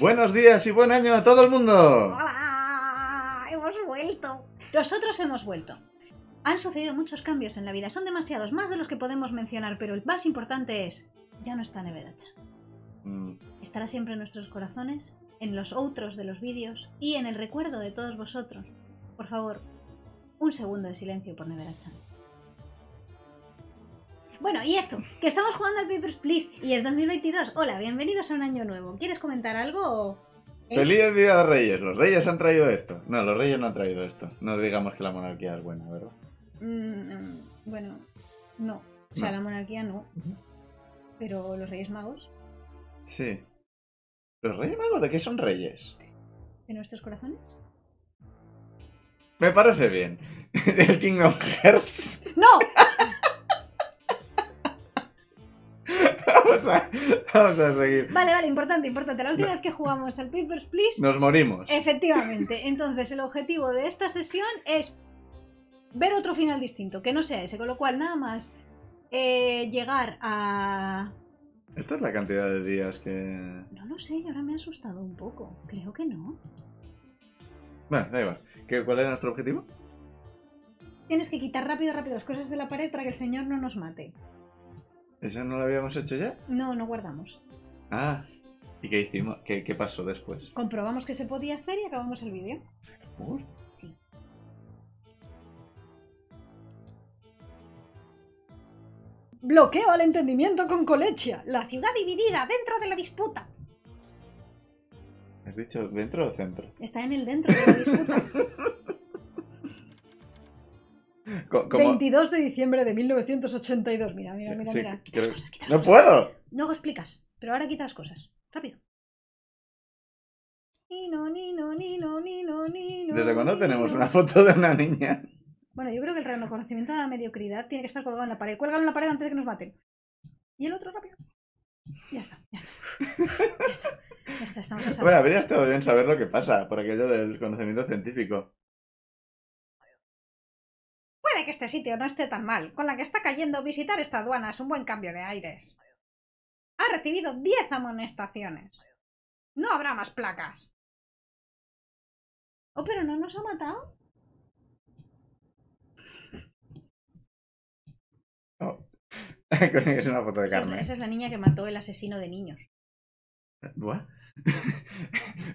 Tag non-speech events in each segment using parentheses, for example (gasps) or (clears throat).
Buenos días y buen año a todo el mundo. Hola, ah, hemos vuelto. Nosotros hemos vuelto. Han sucedido muchos cambios en la vida, son demasiados, más de los que podemos mencionar, pero el más importante es, ya no está Neverachan. Mm. Estará siempre en nuestros corazones, en los otros de los vídeos y en el recuerdo de todos vosotros. Por favor, un segundo de silencio por Neverachan. Bueno, y esto, que estamos jugando al Papers, Please y es 2022. Hola, bienvenidos a un año nuevo. ¿Quieres comentar algo o...? Feliz Día de Reyes. Los Reyes han traído esto. No, los Reyes no han traído esto. No digamos que la monarquía es buena, ¿verdad? Mm, em, bueno, no. O sea, la monarquía no. Pero los Reyes Magos. Sí. ¿Los Reyes Magos de qué son reyes? ¿De nuestros corazones? Me parece bien. (laughs) El King of Hearts. ¡No! (laughs) vamos, a, seguir. Vale, vale, importante, importante. La última vez que jugamos al Papers, Please... Nos morimos. Efectivamente. Entonces, el objetivo de esta sesión es ver otro final distinto, que no sea ese. Con lo cual, nada más eh, llegar a... ¿Esta es la cantidad de días que...? No lo sé, ahora me ha asustado un poco. Creo que no. Bueno, da igual. ¿Cuál era nuestro objetivo? Tienes que quitar rápido, rápido las cosas de la pared para que el señor no nos mate. ¿Eso no lo habíamos hecho ya? No, no guardamos. Ah, ¿y qué hicimos? ¿Qué, pasó después? Comprobamos que se podía hacer y acabamos el vídeo. ¿Por? Sí. Bloqueo al entendimiento con Colechia, la ciudad dividida dentro de la disputa. ¿Has dicho dentro o centro? Está en el dentro de la disputa. (laughs) 22 de diciembre de 1982. Mira, mira, mira, mira. no puedo. No lo explicas, pero ahora quita las cosas. Rápido. Nino, nino, nino, nino, nino. ¿Desde cuándo tenemos una foto de una niña? Bueno, yo creo que el reconocimiento de la mediocridad tiene que estar colgado en la pared. Cuélgalo en la pared antes de que nos maten. Y el otro rápido. Ya está, ya está. Ya está, ya está, estamos Bueno, habría estado bien saber lo que pasa por aquello del conocimiento científico que este sitio no esté tan mal, con la que está cayendo visitar esta aduana es un buen cambio de aires. Ha recibido 10 amonestaciones. No habrá más placas. Oh, pero no nos ha matado. (laughs) Oh. (laughs) es una foto de Esa, es la niña que mató el asesino de niños. (laughs) no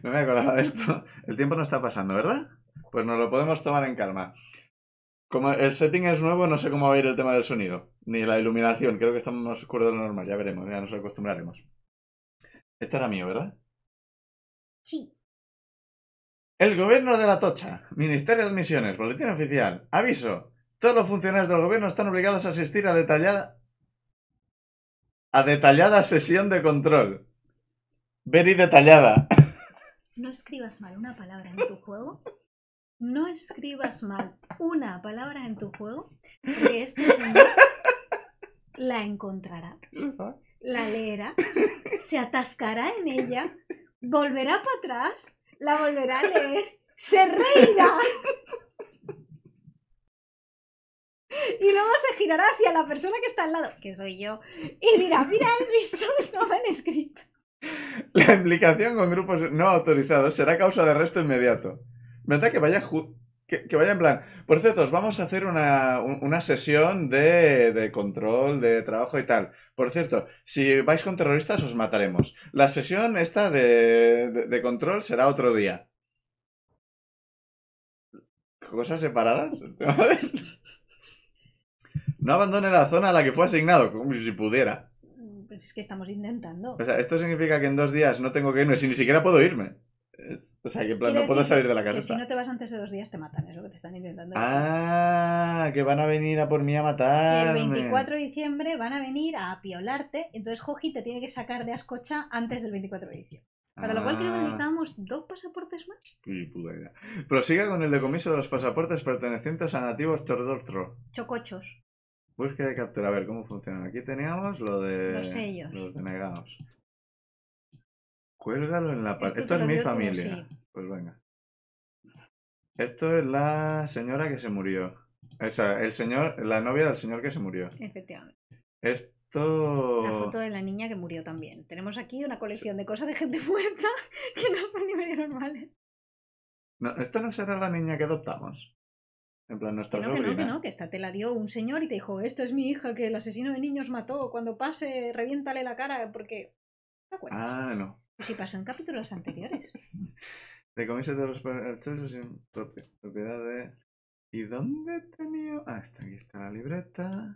me acordaba de esto. El tiempo no está pasando, ¿verdad? Pues nos lo podemos tomar en calma. Como el setting es nuevo, no sé cómo va a ir el tema del sonido, ni la iluminación. Creo que estamos más acuerdo de lo normal, ya veremos, ya nos acostumbraremos. Esto era mío, ¿verdad? Sí. El gobierno de la Tocha, Ministerio de Misiones, Boletín Oficial, aviso. Todos los funcionarios del gobierno están obligados a asistir a detallada. a detallada sesión de control. Very detallada. (laughs) No escribas mal una palabra en tu juego (laughs) no escribas mal una palabra en tu juego, Que este señor la encontrará, la leerá, se atascará en ella, volverá para atrás, la volverá a leer, se reirá. Y luego se girará hacia la persona que está al lado, que soy yo, y dirá, mira, has visto, no me han escrito. La implicación con grupos no autorizados será causa de arresto inmediato. Me encanta que vaya que, vaya en plan. Por cierto, os vamos a hacer una, una sesión de, de, control, de trabajo y tal. Por cierto, si vais con terroristas os mataremos. La sesión esta de, control será otro día. ¿Cosas separadas? (laughs) no abandone la zona a la que fue asignado, como si pudiera. Pues es que estamos intentando. O sea, esto significa que en dos días no tengo que irme, si ni siquiera puedo irme o sea, que en plan, no puedo salir de la casa. Que si no te vas antes de dos días te matan, es lo que te están intentando. Ah, que van a venir a por mí a matar. El 24 de diciembre van a venir a piolarte, entonces Joji te tiene que sacar de Ascocha antes del 24 de diciembre. Para lo cual creo que ah. necesitábamos dos pasaportes más. Qué puta idea. Prosiga con el decomiso de los pasaportes pertenecientes a nativos Tordortro. Chocochos. Búsqueda de captura. A ver, ¿cómo funcionan? Aquí teníamos lo de los, sellos. los denegados. Cuélgalo en la parte... Esto, es mi familia. Pues venga. Esto es la señora que se murió. O sea, el señor, la novia del señor que se murió. Efectivamente. Esto. La foto de la niña que murió también. Tenemos aquí una colección de cosas de gente (laughs) muerta que no son ni medio normales. No, esto no será la niña que adoptamos. En plan, nuestra que no, Que no, que esta te la dio un señor y te dijo: esto es mi hija que el asesino de niños mató. Cuando pase, reviéntale la cara porque. Ah, no. Si pasó en capítulos anteriores. De comienzo de los archivos propiedad ¿Y dónde tenía? Ah, está, aquí está la libreta.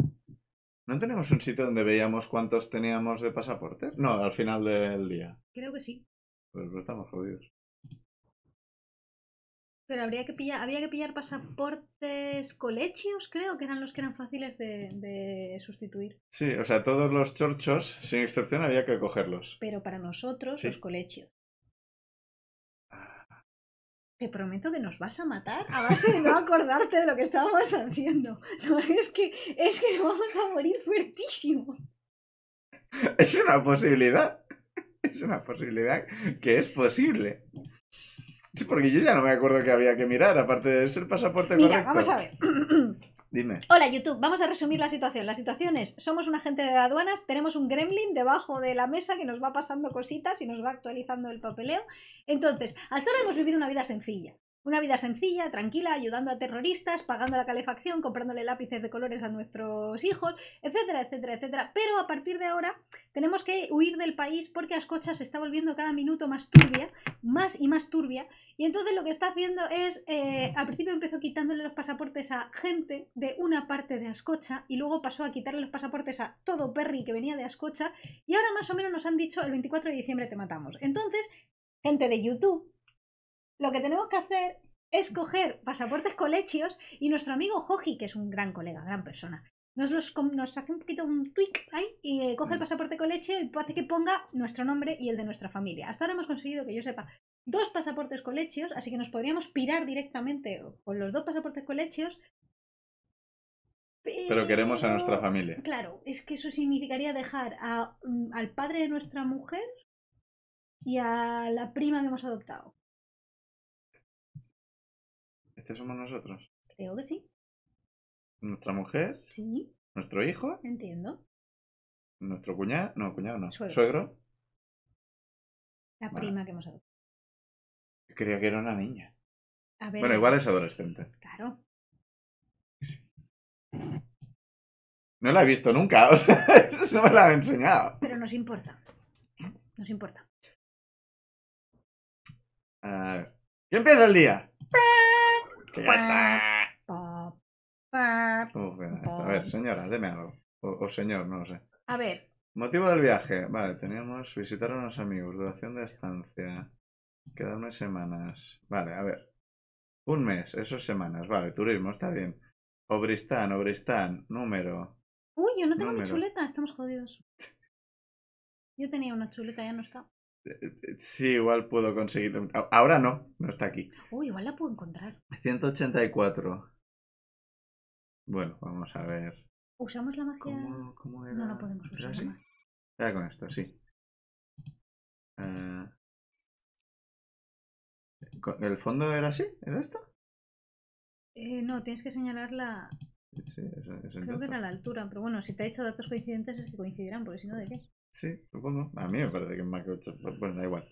¿No tenemos un sitio donde veíamos cuántos teníamos de pasaportes? No, al final del día. Creo que sí. Pues no estamos jodidos. Pero habría que pillar, había que pillar pasaportes colegios, creo, que eran los que eran fáciles de, sustituir. Sí, o sea, todos los chorchos, sin excepción, había que cogerlos. Pero para nosotros, los colegios. Te prometo que nos vas a matar a base de no (laughs) acordarte de lo que estábamos haciendo. es que es que vamos a morir fuertísimo. Es una posibilidad. Es una posibilidad que es posible porque yo ya no me acuerdo que había que mirar, aparte de ser pasaporte correcto. vamos a ver. (clears throat) Dime. Hola YouTube, vamos a resumir la situación. La situación es, somos un agente de aduanas, tenemos un gremlin debajo de la mesa que nos va pasando cositas y nos va actualizando el papeleo. Entonces, hasta ahora hemos vivido una vida sencilla. Una vida sencilla, tranquila, ayudando a terroristas, pagando la calefacción, comprándole lápices de colores a nuestros hijos, etcétera, etcétera, etcétera. Pero a partir de ahora tenemos que huir del país porque Ascocha se está volviendo cada minuto más turbia, más y más turbia. Y entonces lo que está haciendo es, eh, al principio empezó quitándole los pasaportes a gente de una parte de Ascocha y luego pasó a quitarle los pasaportes a todo Perry que venía de Ascocha y ahora más o menos nos han dicho el 24 de diciembre te matamos. Entonces, gente de YouTube lo que tenemos que hacer es coger pasaportes colegios y nuestro amigo Joji, que es un gran colega, gran persona, nos, nos hace un poquito un tweak ahí y eh, coge el mm. pasaporte colegio y hace que ponga nuestro nombre y el de nuestra familia. Hasta ahora hemos conseguido que yo sepa dos pasaportes colegios, así que nos podríamos pirar directamente con los dos pasaportes colegios. Pero, queremos a nuestra familia. Claro, es que eso significaría dejar mm, al padre de nuestra mujer y a la prima que hemos adoptado somos nosotros. Creo que sí. Nuestra mujer. Sí. Nuestro hijo. Entiendo. Nuestro cuñado. No, cuñado no. Suegro. La prima que hemos adoptado. Creía que era una niña. bueno, igual es adolescente. Claro. No la he visto nunca, (laughs) o sea, no me la han enseñado. Pero nos importa. Nos importa. A ver. ¿Qué empieza el día? A ver, señora, deme algo. O, señor, no lo sé. A ver. Motivo del viaje. Vale, teníamos visitar a unos amigos, duración de estancia. Quedarme semanas. Vale, a ver. Un mes, eso semanas. Vale, turismo, está bien. Obristán, Obristán, número. Uy, yo no tengo mi chuleta, estamos jodidos. (laughs) Yo tenía una chuleta, ya no está. Sí, igual puedo conseguir. Ahora no, no está aquí. Uy, igual la puedo encontrar. 184. Bueno, vamos a ver. ¿Usamos la magia? ¿Cómo, No, no podemos usar. con esto, sí. Eh, ¿El fondo era así? ¿Era esto? Eh, no, tienes que señalar la. Creo que era la altura, pero bueno, si te ha hecho datos coincidentes es que coincidirán, porque si no, ¿de qué? Sí, supongo. A mí me parece que es más que 8. Bueno, da igual.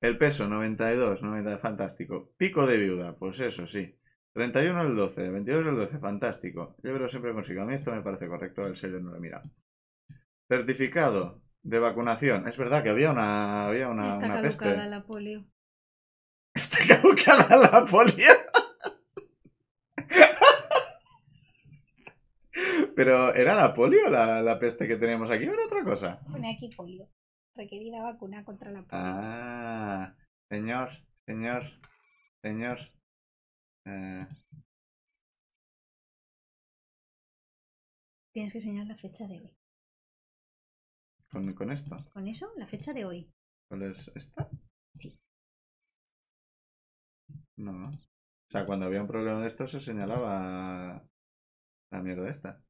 El peso, 92, 90, fantástico. Pico de viuda, pues eso sí. 31 el 12, 22 el 12, fantástico. Yo lo siempre consigo. A mí esto me parece correcto, el sello no lo mira. Certificado de vacunación. Es verdad que había una. Había una Está caducada la polio. (laughs) Está caducada la polio. Pero ¿era la polio la, peste que tenemos aquí o era otra cosa? Pone aquí polio. Requerida vacuna contra la polio. Ah, señor, señor, señor. Eh. Tienes que señalar la fecha de hoy. ¿Con, ¿Con esto? Con eso, la fecha de hoy. ¿Cuál es esta? Sí. No. O sea, cuando había un problema de esto se señalaba la mierda esta.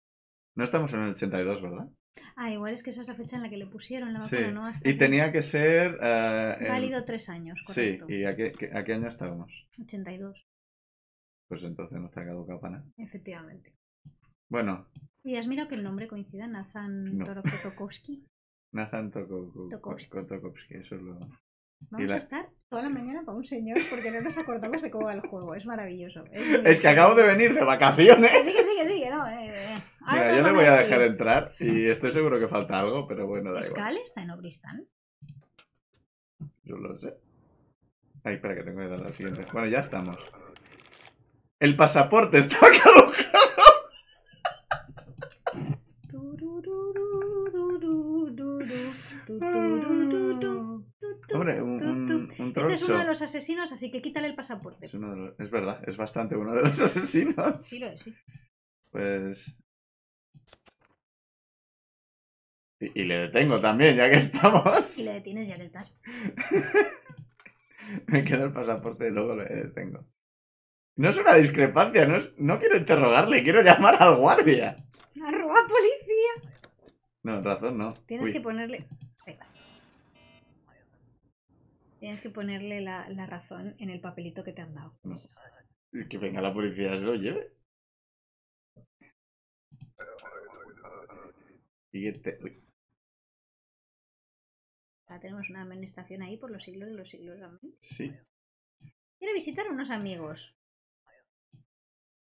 No estamos en el 82, ¿verdad? Ah, igual es que esa es la fecha en la que le pusieron la vacuna, ¿no? Hasta y tenía que ser... Eh, Válido tres años, correcto. Sí, ¿y a qué, año estábamos? 82. Pues entonces no está caducado para nada. Efectivamente. Bueno. ¿Y has mirado que el nombre coincida? Nathan no. Torokotokovsky. (laughs) Nathan Tokovsky. Eso es lo... Vamos a estar toda la mañana con un señor porque no nos acordamos de cómo va el juego. Es maravilloso. Es, que acabo de venir de vacaciones. Sí, sí, no. Eh, eh. Mira, yo le voy a dejar entrar y estoy seguro que falta algo, pero bueno, da está en Obristán? Yo lo sé. Ay, espera, que tengo que dar la siguiente. Bueno, ya estamos. El pasaporte está (laughs) caducado. Este es uno de los asesinos, así que quítale el pasaporte. Es, verdad, es bastante uno de los (laughs) asesinos. Sí, lo es. Pues. Y, le detengo también, ya que estamos. Y le detienes, ya le estás. (laughs) Me queda el pasaporte y luego le detengo. No es una discrepancia, no, no quiero interrogarle, quiero llamar al guardia. Arroba policía. No, razón no. Tienes que ponerle... Tienes que ponerle la, razón en el papelito que te han dado. Que venga la policía se lo lleve. Siguiente. Uy. tenemos una amenestación ahí por los siglos de los siglos. también. Sí. Quiero visitar a unos amigos.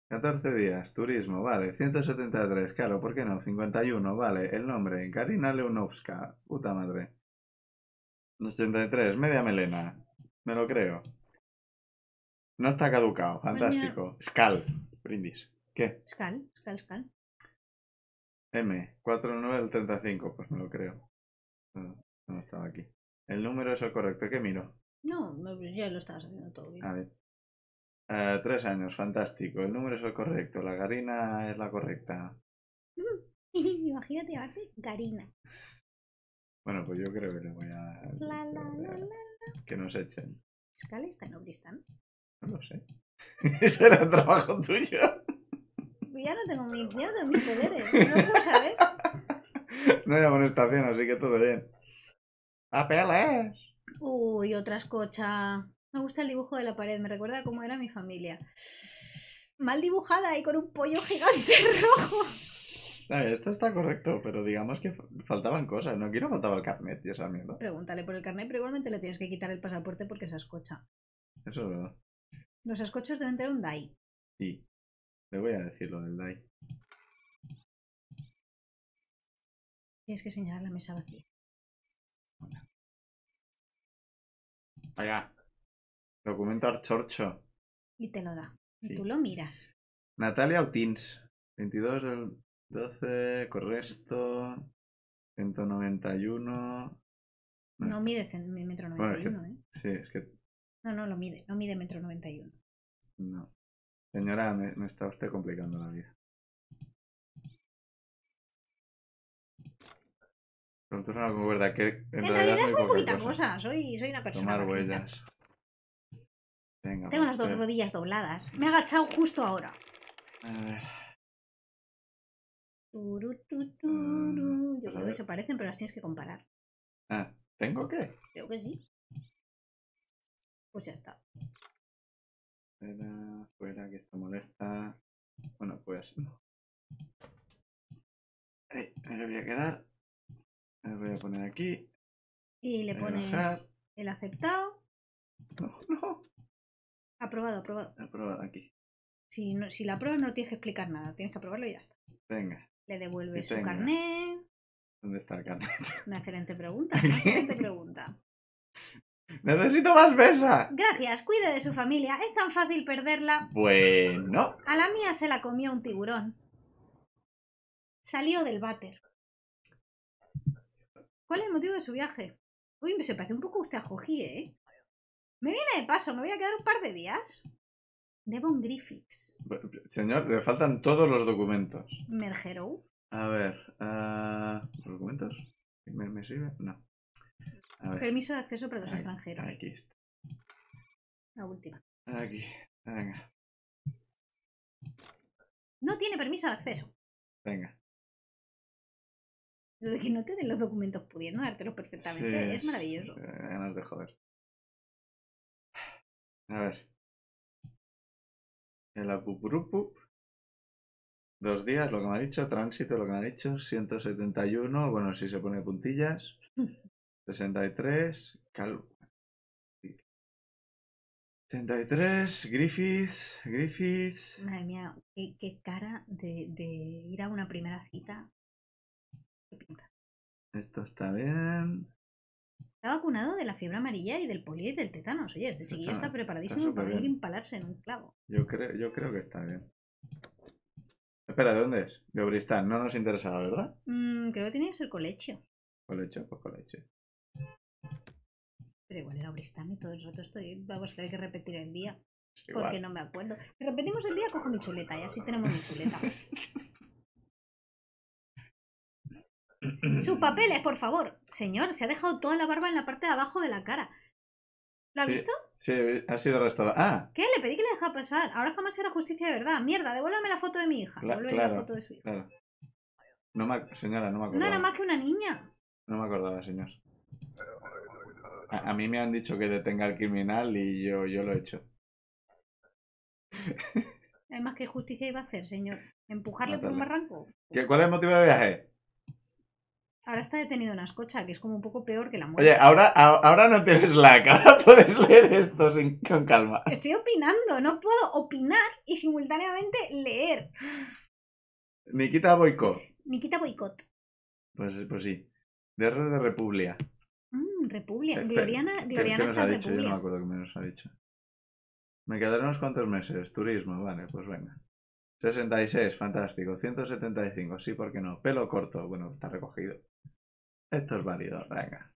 14 días, turismo, vale. 173, claro, ¿por qué no? 51, vale. El nombre, Karina Leonovska, puta madre. 83, media melena. Me lo creo. No está caducado, fantástico. Scal, brindis. ¿Qué? Scal, Scal, Scal. M, 4935 35, pues me lo creo. No, no estaba aquí. El número es el correcto, ¿qué miro? No, pues ya lo estabas haciendo todo bien. A ver. Eh, tres años, fantástico. El número es el correcto, la Garina es la correcta. (laughs) Imagínate llamarte Garina. Bueno, pues yo creo que le voy a... La, la, eh, la, que nos echen. escalista está en Obristán? No lo sé. (laughs) Eso era el trabajo tuyo. Pues ya no tengo, ni idea de mis poderes, no puedo saber. (laughs) No hay amonestación, así que todo bien. ¡Apeles! Uy, otra escocha. Me gusta el dibujo de la pared, me recuerda cómo era mi familia. Mal dibujada y con un pollo gigante (laughs) rojo. esto está correcto, pero digamos que faltaban cosas. No quiero faltaba el carnet y esa mierda. Pregúntale por el carnet, pero igualmente le tienes que quitar el pasaporte porque se ascocha. Eso es verdad. Los ascochos deben tener un DAI. Sí. Le voy a decir lo del DAI. Tienes que señalar la mesa vacía. Hola. Vaya. Documento Archorcho. Y te lo da. Y tú lo miras. Natalia Autins. 22 del 12, correcto. 191. No, mides en metro 91, ¿eh? Sí, es que. No, no, lo mide, no mide metro 91. No. Señora, me, está usted complicando la vida. Pero tú no que en, en realidad, soy muy poquita cosa. soy, soy una persona. Tomar huellas. Tengo pues las dos rodillas dobladas. Me he agachado justo ahora. A ver. Ah, Yo creo que se parecen, pero las tienes que comparar. Ah, ¿tengo que? Creo que sí. Pues ya está. Fuera, fuera, que esto molesta. Bueno, pues. Ahí, me lo voy a quedar. Me voy a poner aquí. Y le pones el aceptado. No, no. Aprobado, aprobado. Aprobado, aquí. Si, si la apruebas no tienes que explicar nada, tienes que aprobarlo y ya está. Venga. Le devuelve su carnet. ¿Dónde está el carnet? Una excelente pregunta, (laughs) una excelente pregunta. Necesito más mesa. Gracias, cuide de su familia. Es tan fácil perderla. Bueno. A la mía se la comió un tiburón. Salió del váter. ¿Cuál es el motivo de su viaje? Uy, me se parece un poco usted a Joji, ¿eh? Me viene de paso, me voy a quedar un par de días. un Griffiths. Señor, le faltan todos los documentos. Mergerow A ver, ah, ¿los documentos? ¿Me, sirve? No. Permiso de acceso para los extranjeros. Aquí está. La última. Aquí, venga. No tiene permiso de acceso. Venga. Lo de que no te den los documentos pudiendo dártelos perfectamente es maravilloso. ganas de joder. A ver. El apupurupup. Dos días, lo que me ha dicho. Tránsito, lo que me ha dicho. 171. Bueno, si se pone puntillas. 63. Calvo. 33, Griffiths, Griffiths. Madre mía, qué, cara de, ir a una primera cita. Esto está bien vacunado de la fiebre amarilla y del polio y del tetanos. Oye, este chiquillo está, preparadísimo está para impalarse en un clavo. Yo creo, yo creo que está bien. Espera, ¿de dónde es? De Obristán. No nos interesa, ¿verdad? Mm, creo que tiene que ser colecho. ¿Colecho? Pues colecho. Pero igual era Obristán y todo el rato estoy... Vamos, que tener que repetir el día. Pues porque no me acuerdo. Repetimos el día, cojo mi chuleta y así tenemos mi chuleta. (laughs) Sus papeles, por favor. Señor, se ha dejado toda la barba en la parte de abajo de la cara. ¿La ha visto? Sí, ha sido arrestada. Ah. ¿Qué? Le pedí que le dejara pasar. Ahora jamás será justicia de verdad. Mierda, devuélvame la foto de mi hija. Devuélveme la foto de su hija. No me, señora, no me acordaba. No era más que una niña. No me acordaba, señor. A, mí me han dicho que detenga al criminal y yo, yo lo he hecho. Además, (laughs) ¿qué justicia iba a hacer, señor? ¿Empujarle por un barranco? ¿Qué, ¿Cuál es el motivo de viaje? Ahora está detenido en Ascocha, que es como un poco peor que la muerte. Oye, ahora, ahora no tienes la cara. (laughs) puedes leer esto con calma. Estoy opinando, no puedo opinar y simultáneamente leer. Nikita Boicot. Nikita Boicot. Pues, pues sí. De R de Republia. Mmm, Republia. Gloriana, Gloriana Yo no me acuerdo qué nos ha dicho. Me quedaron unos cuantos meses. Turismo, vale, pues venga. 66, fantástico. 175, sí, ¿por qué no? Pelo corto, bueno, está recogido. Esto es válido, venga.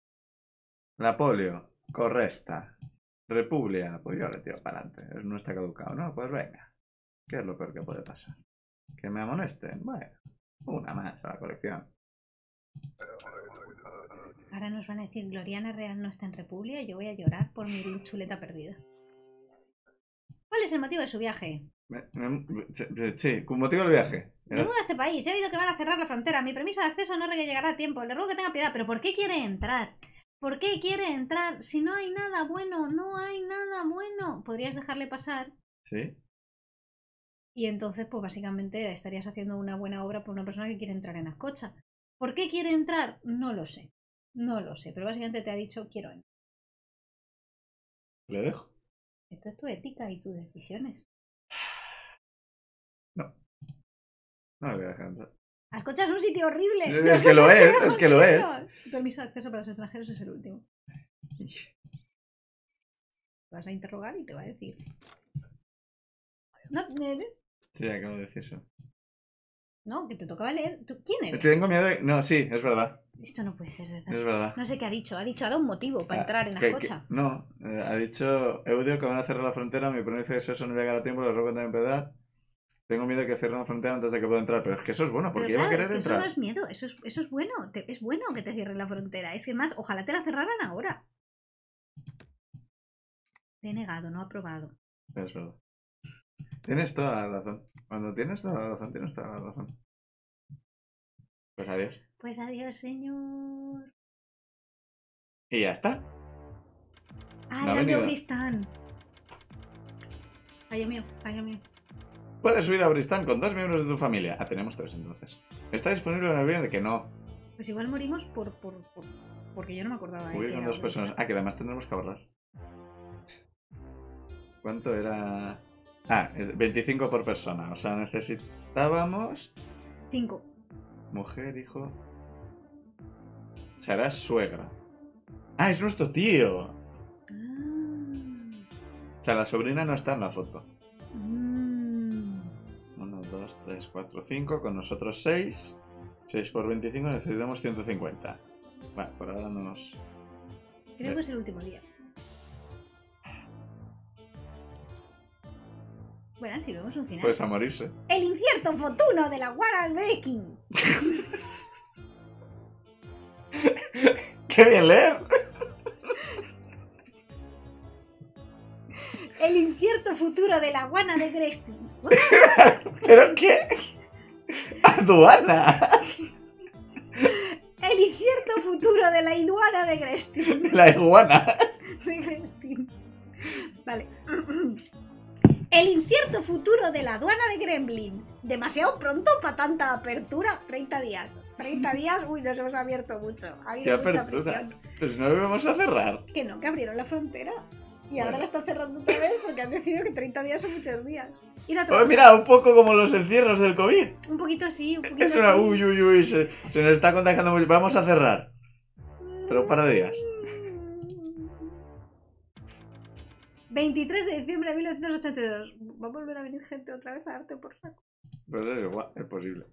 La polio, corresta. República, pues yo le tiro para adelante. No está caducado, ¿no? Pues venga. ¿Qué es lo peor que puede pasar? ¿Que me amonesten? Bueno, una más a la colección. Ahora nos van a decir, Gloriana Real no está en República y yo voy a llorar por mi chuleta perdida. ¿Cuál es el motivo de su viaje? Sí, con motivo del viaje. Me mudo a este país, he oído que van a cerrar la frontera. Mi permiso de acceso no llegará a tiempo. Le ruego que tenga piedad, pero ¿por qué quiere entrar? ¿Por qué quiere entrar? Si no hay nada bueno, no hay nada bueno. ¿Podrías dejarle pasar? Sí. Y entonces, pues básicamente estarías haciendo una buena obra por una persona que quiere entrar en las cochas ¿Por qué quiere entrar? No lo sé. No lo sé, pero básicamente te ha dicho quiero entrar. ¿Le dejo? Esto es tu ética y tus decisiones. No. No me voy a dejar ah, entrar. Ascocha es un sitio horrible. (laughs) Es que lo es, es que lo es. Su permiso de acceso para los extranjeros es el último. Vas a interrogar y te va a decir. No, Sí, acabo de decir eso. No, que te tocaba leer. ¿Tú quién eres? Tengo miedo No, sí, es verdad. Esto no puede ser verdad. Es verdad. No sé qué ha dicho. Ha dicho, ha dado un motivo para ah, entrar en Ascocha. no, eh, ha dicho Eudio que van a cerrar la frontera. Mi pronuncia de eso no llegará a tiempo. Lo robo también piedad. Tengo miedo de que cierren la frontera antes de que pueda entrar, pero es que eso es bueno, porque yo voy a querer entrar. Eso no es miedo, eso es, eso es bueno, es bueno que te cierren la frontera. Es que más, ojalá te la cerraran ahora. He negado, no aprobado. Es verdad. Tienes toda la razón. Cuando tienes toda la razón, tienes toda la razón. Pues adiós. Pues adiós, señor. Y ya está. Ah, el gallo Cristán. Dios mío, Dios mío. Puedes subir a Bristán con dos miembros de tu familia. Ah, tenemos tres entonces. ¿Está disponible una avión de que no? Pues igual morimos por, por, porque yo no me acordaba. de ¿eh? con dos personas. Ah, que además tendremos que ahorrar. ¿Cuánto era? Ah, 25 por persona. O sea, necesitábamos... Cinco. Mujer, hijo... Será suegra. Ah, es nuestro tío. Ah. O sea, la sobrina no está en la foto. 2, 3, 4, 5, con nosotros 6. 6 por 25 necesitamos 150. Bueno, por ahora no nos... Creo que es el último día. Bueno, si vemos un final. Puedes a El incierto fortuno de la guana de Breaking. (laughs) ¡Qué bien leer! El incierto futuro de la guana de Dresden. (laughs) ¿Pero qué? ¡Aduana! El incierto futuro de la iguana de Grestin. (laughs) La iguana. De Vale. El incierto futuro de la aduana de Gremlin. Demasiado pronto para tanta apertura. 30 días. 30 días, uy, nos hemos abierto mucho. Pues no lo vamos a cerrar. Que no, que abrieron la frontera. Y ahora la están cerrando otra vez porque han decidido que 30 días son muchos días. mira, un poco como los encierros del COVID. Un poquito sí, un poquito Es una uy, uy, uy, se, nos está contagiando mucho. Vamos a cerrar. Pero para días. 23 de diciembre de 1982. ¿Va a volver a venir gente otra vez a darte por saco? Pero es igual, es posible.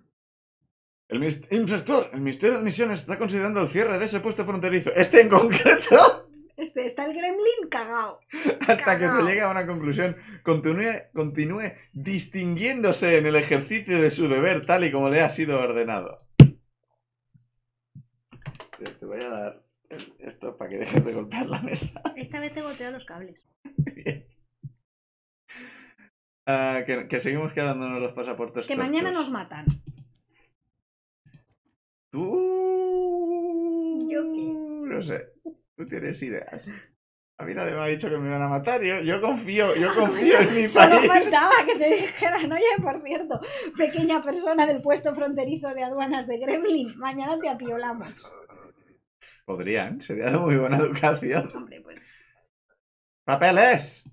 El, Ministerio el, misterio de Misiones está considerando el cierre de ese puesto fronterizo. ¿Este en concreto? Este, está el gremlin cagao. (laughs) Hasta que se llegue a una conclusión. Continúe, continúe distinguiéndose en el ejercicio de su deber tal y como le ha sido ordenado. Te voy a dar esto para que dejes de golpear la mesa. (laughs) Esta vez te golpeado los cables. Ah, que, seguimos quedándonos los pasaportes. Que mañana nos matan. Tú. Yo No sé. Tú tienes ideas. A mí nadie me ha dicho que me iban a matar. Yo, yo confío, yo (laughs) confío en mi país. Solo faltaba que te (laughs) dijeran, oye, por cierto, pequeña persona del puesto fronterizo de aduanas de Gremlin, mañana te apiolamos. Podrían, sería de muy buena educación. Hombre, pues. ¡Papeles!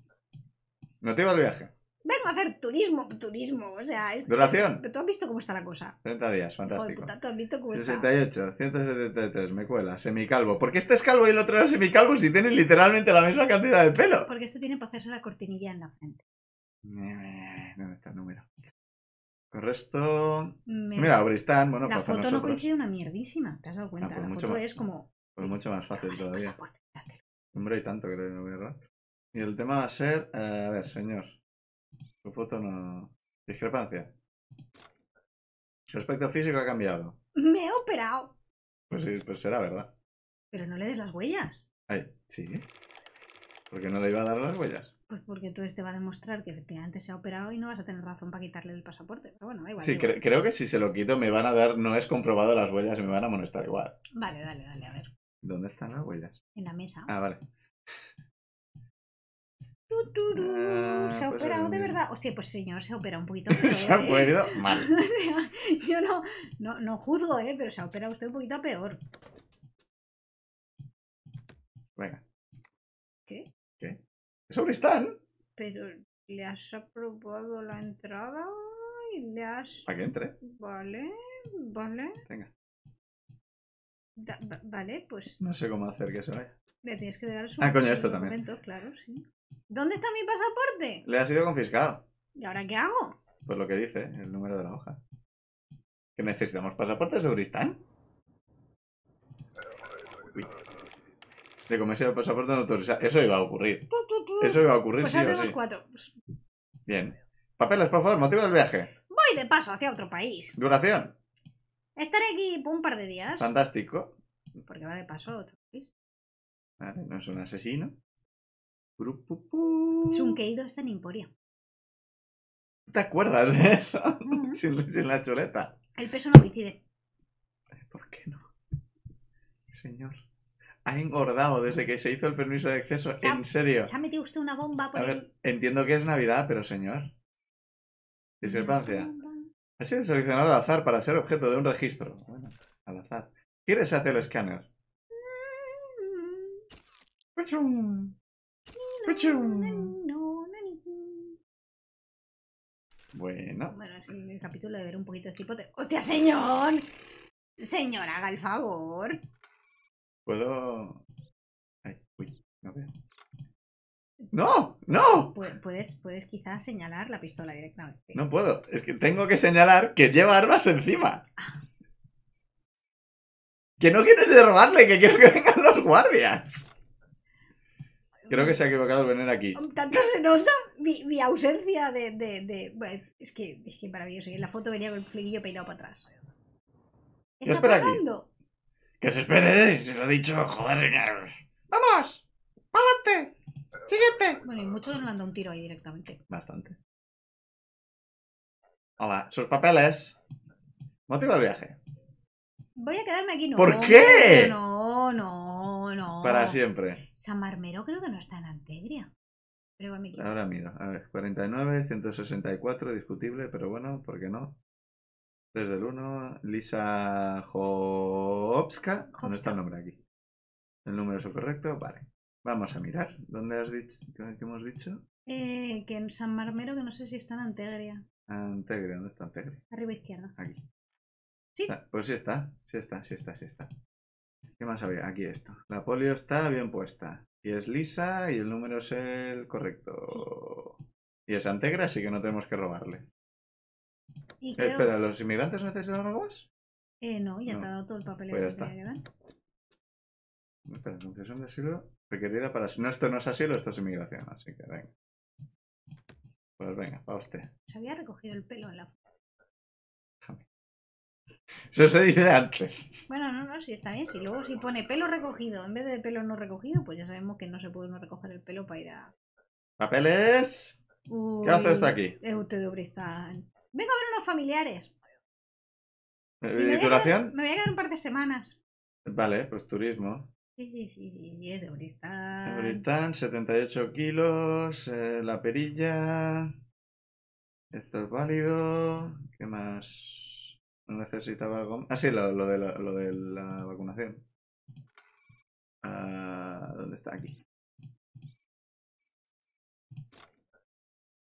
No te al viaje vengo a hacer turismo, turismo, o sea... Es, ¿Duración? ¿Tú has visto cómo está la cosa? 30 días, fantástico. Joder, puta, ¿tú has visto cómo 68, 173, me cuela, semicalvo. ¿Por qué este es calvo y el otro es semicalvo si tienes literalmente la misma cantidad de pelo? Porque este tiene para hacerse la cortinilla en la frente. Eh, ¿Dónde está el número? El resto... Mira, Bristán, bueno, La pues foto no coincide una mierdísima, ¿te has dado ah, cuenta? Pues la foto es como... Pues mucho más fácil todavía. Hombre, hay tanto creo, errar. Y el tema va a ser... Eh, a ver, señor... Su foto no... Discrepancia. Su aspecto físico ha cambiado. Me he operado. Pues sí, pues será verdad. Pero no le des las huellas. Ay, sí. ¿Por qué no le iba a dar las huellas? Pues porque tú te va a demostrar que efectivamente se ha operado y no vas a tener razón para quitarle el pasaporte. Pero bueno, da igual. Sí, creo que si se lo quito me van a dar, no es comprobado las huellas, y me van a molestar igual. Vale, dale, dale, a ver. ¿Dónde están las huellas? En la mesa. Ah, vale. Ah, se ha pues, operado de eh, verdad. Hostia, pues señor, se ha operado un poquito. (laughs) Peor, ¿eh? se ha operado mal. (laughs) yo no, no, no juzgo, ¿eh? pero se ha operado usted un poquito peor. Venga. ¿Qué? ¿Qué? ¿Sobre están? Pero le has aprobado la entrada y le has. Para que entre. Vale, vale. Venga. vale, pues. No sé cómo hacer que se vaya. Le tienes que dar Ah, coño, esto también. claro, sí. ¿Dónde está mi pasaporte? Le ha sido confiscado. ¿Y ahora qué hago? Pues lo que dice, el número de la hoja. ¿Que necesitamos pasaportes de Bristán? De comercio de pasaporte no autorizado. Eso iba a ocurrir. Eso iba a ocurrir, pues sí Bien. Papeles, por favor, motivo del viaje. Voy de paso hacia otro país. Duración. Estaré aquí por un par de días. Fantástico. Porque va de paso a otro país no es un asesino. queído, está en Emporia. ¿Te acuerdas de eso? (laughs) sin, la chuleta. El peso no coincide. ¿Por qué no? Señor. Ha engordado desde que se hizo el permiso de exceso. en serio. Se ha metido usted una bomba A ver, Entiendo que es Navidad, pero señor. Discrepancia. Ha sido seleccionado al azar para ser objeto de un registro. Bueno, al azar. ¿Quieres hacer el escáner? Bueno. Bueno, es el capítulo de ver un poquito de cipote. ¡Hostia, señor! Señor, haga el favor. Puedo. Ay, uy, no veo. ¡No! ¡No! Puedes, puedes quizás señalar la pistola directamente. No puedo. Es que tengo que señalar que lleva armas encima. Ah. Que no quieres robarle, que quiero que vengan los guardias. Creo que se ha equivocado el venir aquí. Tanto se nota mi, ausencia de, de, Bueno, es que, es que maravilloso. Y en la foto venía con el flequillo peinado para atrás. ¿Qué está pasando? Que se espere, se lo he dicho, joder. ¡Vamos! ¡Pa'lante! ¡Siguiente! Bueno, y muchos le han dado un tiro ahí directamente. Bastante. Hola, sus papeles. Motivo del viaje. Voy a quedarme aquí, no. ¿Por qué? No, no, no. Para siempre. San Marmero creo que no está en Antegria. Pero Ahora miro, a ver, 49, 164, discutible, pero bueno, ¿por qué no? 3 del 1, Lisa Jobska. ¿Dónde está el nombre aquí? ¿El número es el correcto? Vale. Vamos a mirar. ¿Dónde has dicho? ¿Qué hemos dicho? Eh, que en San Marmero, que no sé si está en Antegria. Antegria, ¿dónde está Antegria? Arriba izquierda. Aquí. Ah, pues sí está, sí está, sí está, sí está. ¿Qué más había? Aquí esto. La polio está bien puesta. Y es lisa y el número es el correcto. Y es antegra, así que no tenemos que robarle. Eh, espera, ¿los inmigrantes necesitan algo más? Eh, no, ya te ha dado todo el papel pues que está. tenía que dar. Espera, de asilo requerida para... No, esto no es asilo, esto es inmigración, así que venga. Pues venga, va usted. Se había recogido el pelo en la (laughs) Eso se dice antes. Bueno, no, no, si está bien. Si luego si pone pelo recogido en vez de pelo no recogido, pues ya sabemos que no se puede no recoger el pelo para ir a. ¡Papeles! ¿Qué hace usted aquí? Es eh, usted de Bristán. Vengo a ver unos familiares. Eh, ¿Y duración? Me voy a quedar un par de semanas. Vale, pues turismo. Sí, sí, sí, sí, es de Bristán. De Bristán, 78 kilos, eh, la perilla. Esto es válido. ¿Qué más? necesitaba algo. Ah, sí, lo, de, la, vacunación. Ah, ¿Dónde está? Aquí.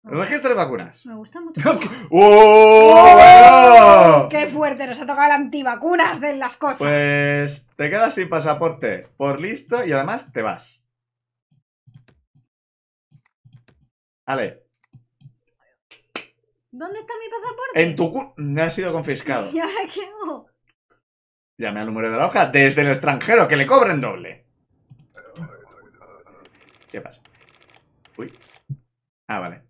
registro ah, de vacunas. Me gusta mucho. (laughs) ¡Oh! ¡Qué fuerte! Nos ha tocado la antivacunas de las coches. Pues te quedas sin pasaporte por listo y además te vas. Ale. ¿Dónde está mi pasaporte? En tu me ha sido confiscado. ¿Y ahora qué hago? Llame al número de la hoja desde el extranjero, que le cobren doble. ¿Qué pasa? Uy. Ah, vale.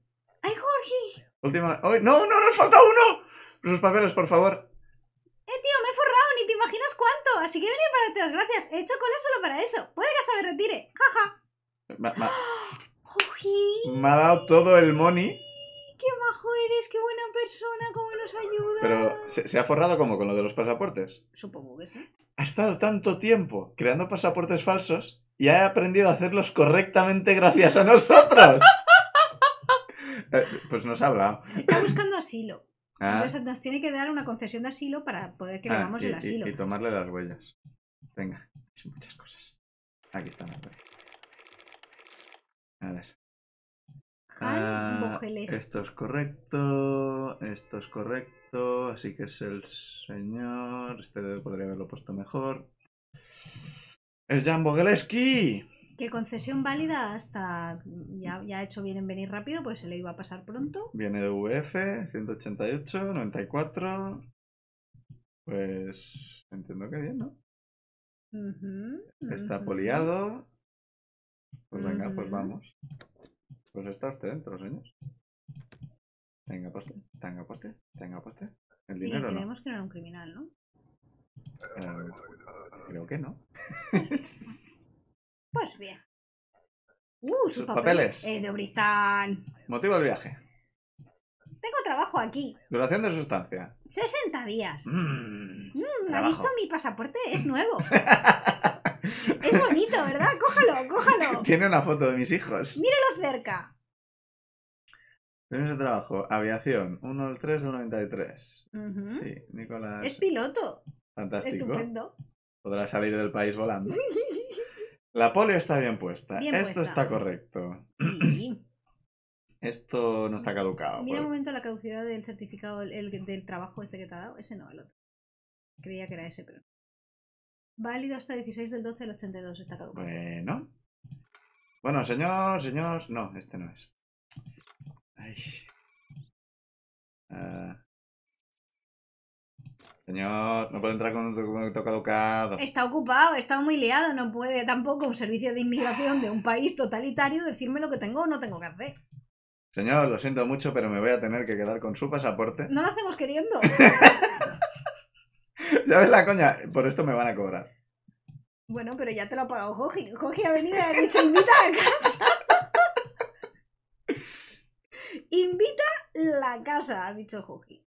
¡Ay, Jorge! Última... ¡Ay! ¡No, no, nos falta uno! Los papeles, por favor. Eh, tío, me he forrado, ni te imaginas cuánto. Así que he venido para darte las gracias. He hecho cola solo para eso. Puede que hasta me retire. Jaja. Ja. (gasps) Jorge! Me ha dado todo el money qué majo eres, qué buena persona, cómo nos ayuda. Pero, ¿se, ha forrado como con lo de los pasaportes? Supongo que sí. Ha estado tanto tiempo creando pasaportes falsos y ha aprendido a hacerlos correctamente gracias a nosotras. (laughs) Eh, pues nos ha hablado. Está buscando asilo. (laughs) Ah. Entonces nos tiene que dar una concesión de asilo para poder que le ah, damos el asilo. Y, tomarle las huellas. Venga, son muchas cosas. Aquí estamos. A ver. Ah, esto es correcto, esto es correcto, así que es el señor, este podría haberlo puesto mejor. ¡Es Jan Bogeleski! Que concesión válida hasta, ya, ya ha hecho bien en venir rápido, pues se le iba a pasar pronto. Viene de VF, 188, 94, pues entiendo que bien, ¿no? Está poliado. Pues venga, pues vamos. Pues está usted dentro, señor. Tenga poste, tenga poste, tenga poste. El dinero. Y creemos que no era un criminal, ¿no? creo que no. (laughs) pues bien. Uh, sus, papeles. Eh, de Britán! Motivo del viaje. Tengo trabajo aquí. Duración de sustancia. 60 días. Mm. Mm, ¿Ha visto mi pasaporte? Es (laughs) nuevo. (laughs) Es bonito, ¿verdad? Cójalo, cójalo. (laughs) Tiene una foto de mis hijos. Míralo cerca. Tienes de trabajo, aviación, 1 al 3 93. Sí, Nicolás. Es piloto. Fantástico. Estupendo. Podrá salir del país volando. (laughs) La polio está bien puesta. Esto está correcto. Sí. (clears throat) Esto no está caducado. Mira un momento la caducidad del certificado del trabajo este que te ha dado. Ese no, el otro. Creía que era ese, pero Válido hasta 16 del 12 del 82, está caducado. Bueno. Bueno, señor, señor. No, este no es. Ah. Señor, no puede entrar con un documento caducado. Está ocupado, está muy liado, no puede tampoco un servicio de inmigración de un país totalitario decirme lo que tengo o no tengo que hacer. Señor, lo siento mucho, pero me voy a tener que quedar con su pasaporte. No lo hacemos queriendo. (laughs) (laughs) Ya ves la coña, por esto me van a cobrar. Bueno, pero ya te lo ha pagado Joji. Joji ha venido y ha dicho, invita a casa. (laughs) invita la casa, ha dicho Joji.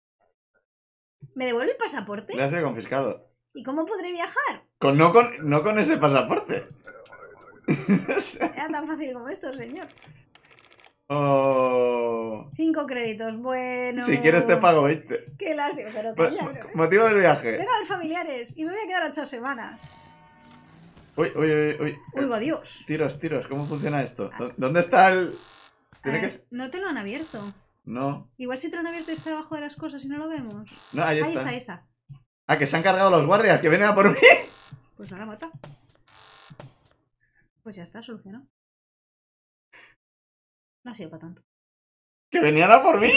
¿Me devuelve el pasaporte? Le has confiscado. ¿Y cómo podré viajar? Con, no, con, no con ese pasaporte. Era tan fácil como esto, señor. Oh. Cinco créditos, bueno. Si quieres te pago 20. Qué lástima, pero Motivo del viaje. Vengo a ver familiares y me voy a quedar ocho semanas. Uy, uy, uy, uy. Uy, Dios. Tiros, tiros, ¿cómo funciona esto? Ah. ¿Dónde está el...? No te lo han abierto. No. Igual si te lo han abierto está debajo de las cosas y no lo vemos. No, ahí está. Ahí está, Ah, que se han cargado los guardias, que vienen a por mí. Pues no la mata. Pues ya está, solucionó no ha sido para tanto. ¡Que venían a por mí!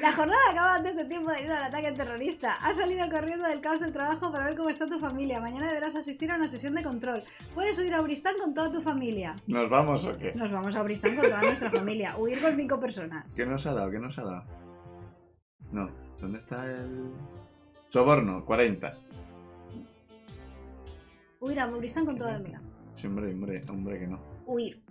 La jornada acaba antes de tiempo debido al ataque terrorista. Has salido corriendo del caos del trabajo para ver cómo está tu familia. Mañana deberás asistir a una sesión de control. Puedes huir a Bristán con toda tu familia. ¿Nos vamos o qué? Nos vamos a Bristán con toda nuestra familia. Huir con cinco personas. ¿Qué nos ha dado? ¿Qué nos ha dado? No. ¿Dónde está el...? Soborno, 40. Huir a Bristán con toda la familia. Sí, hombre, hombre, hombre que no. Huir.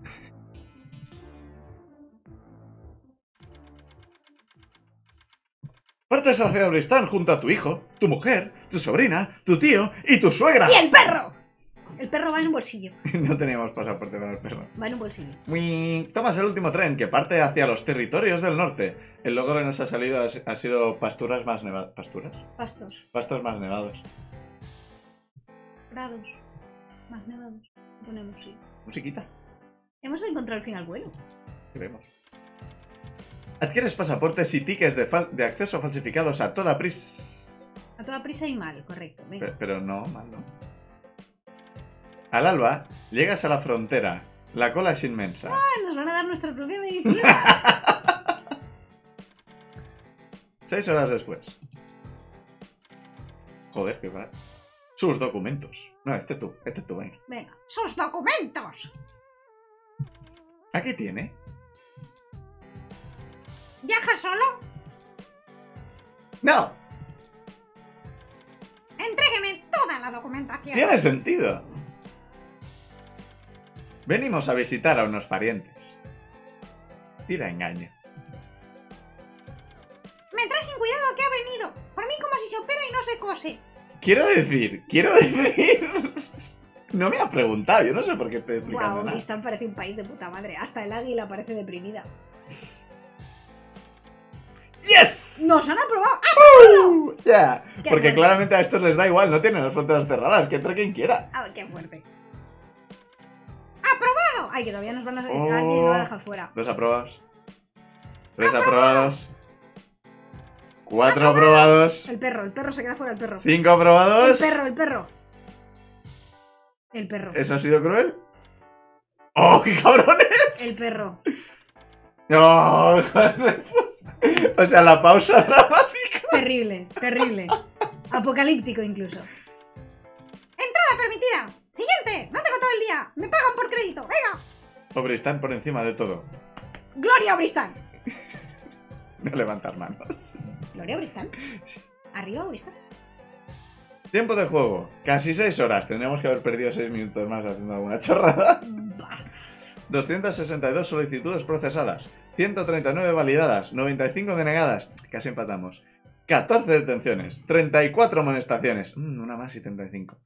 Parte hacia están junto a tu hijo, tu mujer, tu sobrina, tu tío y tu suegra. ¡Y el perro! El perro va en un bolsillo. (laughs) no teníamos pasaporte para el perro. Va en un bolsillo. tomas el último tren que parte hacia los territorios del norte. El logro que nos ha salido ha, sido pasturas más nevadas. ¿Pasturas? Pastos. Pastos más nevados. Grados. Más nevados. Ponemos sí. Musiquita. Hemos encontrado el final bueno. Creemos. Adquieres pasaportes y tickets de, de acceso falsificados a toda prisa. A toda prisa y mal, correcto. Pero, no, mal no. Al alba, llegas a la frontera. La cola es inmensa. ¡Ah! Nos van a dar nuestra propia medicina. (laughs) Seis horas después. Joder, qué va. Sus documentos. No, este tú, este tú, venga. Venga, sus documentos. Aquí tiene ¿Viaja solo? No. Entrégueme toda la documentación. Tiene sentido. Venimos a visitar a unos parientes. Tira engaño. Me trae sin cuidado que ha venido. Por mí como si se opera y no se cose. Quiero decir, quiero decir... (laughs) No me has preguntado, yo no sé por qué he explicado. Wow, nada. parece un país de puta madre. Hasta el águila parece deprimida. ¡Yes! ¡Nos han aprobado! ¡Ah, ¡Yeah! Porque claramente a estos les da igual, no tienen las fronteras cerradas, que entre quien quiera. Ah, ¡Qué fuerte! ¡Aprobado! Ay, que todavía nos van a, alguien nos va a dejar fuera. Oh, dos aprobados. Tres aprobados. Cuatro aprobados. El perro, el perro se queda fuera, el perro. Cinco aprobados. El perro, el perro. El perro. ¿Eso ha sido cruel? ¡Oh, qué cabrones! El perro. ¡No! ¡Oh, joder! (laughs) o sea, la pausa (laughs) dramática. Terrible, terrible. Apocalíptico incluso. Entrada permitida. Siguiente. No tengo todo el día. Me pagan por crédito. Venga. Obristán por encima de todo. Gloria Obristán. no (laughs) levantar manos. Gloria Obristán. Arriba Obristán. Tiempo de juego. Casi 6 horas. Tendríamos que haber perdido 6 minutos más haciendo alguna chorrada. 262 mm, solicitudes procesadas. 139 validadas, 95 denegadas, casi empatamos. 14 detenciones, 34 amonestaciones, mm, una más y 35.